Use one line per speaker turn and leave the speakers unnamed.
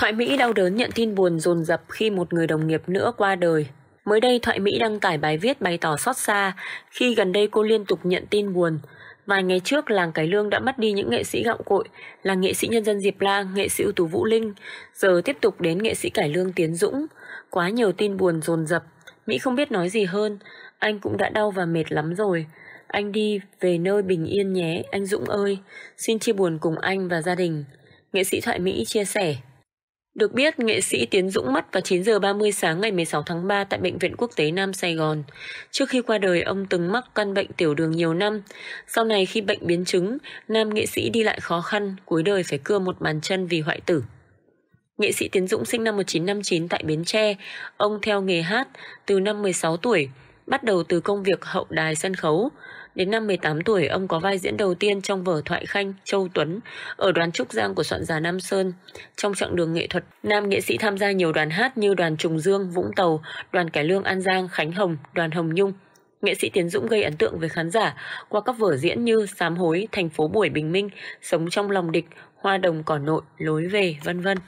Thoại Mỹ đau đớn nhận tin buồn dồn dập khi một người đồng nghiệp nữa qua đời. Mới đây Thoại Mỹ đăng tải bài viết bày tỏ xót xa khi gần đây cô liên tục nhận tin buồn. Vài ngày trước, làng cải Lương đã mất đi những nghệ sĩ gạo cội là nghệ sĩ nhân dân Diệp Lang, nghệ sĩ ưu tú Vũ Linh, giờ tiếp tục đến nghệ sĩ Cải Lương Tiến Dũng. Quá nhiều tin buồn dồn dập, Mỹ không biết nói gì hơn, anh cũng đã đau và mệt lắm rồi. Anh đi về nơi bình yên nhé, anh Dũng ơi, xin chia buồn cùng anh và gia đình. Nghệ sĩ Thoại Mỹ chia sẻ, được biết, nghệ sĩ Tiến Dũng mất vào 9 giờ 30 sáng ngày 16 tháng 3 tại Bệnh viện Quốc tế Nam Sài Gòn. Trước khi qua đời, ông từng mắc căn bệnh tiểu đường nhiều năm. Sau này khi bệnh biến chứng, nam nghệ sĩ đi lại khó khăn, cuối đời phải cưa một bàn chân vì hoại tử. Nghệ sĩ Tiến Dũng sinh năm 1959 tại Bến Tre. Ông theo nghề hát từ năm 16 tuổi bắt đầu từ công việc hậu đài sân khấu. Đến năm 18 tuổi, ông có vai diễn đầu tiên trong vở Thoại Khanh, Châu Tuấn, ở đoàn Trúc Giang của soạn giả Nam Sơn. Trong chặng đường nghệ thuật, nam nghệ sĩ tham gia nhiều đoàn hát như đoàn Trùng Dương, Vũng Tàu, đoàn Cải Lương An Giang, Khánh Hồng, đoàn Hồng Nhung. Nghệ sĩ Tiến Dũng gây ấn tượng với khán giả qua các vở diễn như Sám hối, Thành phố buổi bình minh, Sống trong lòng địch, Hoa đồng cỏ nội, Lối về, vân vân.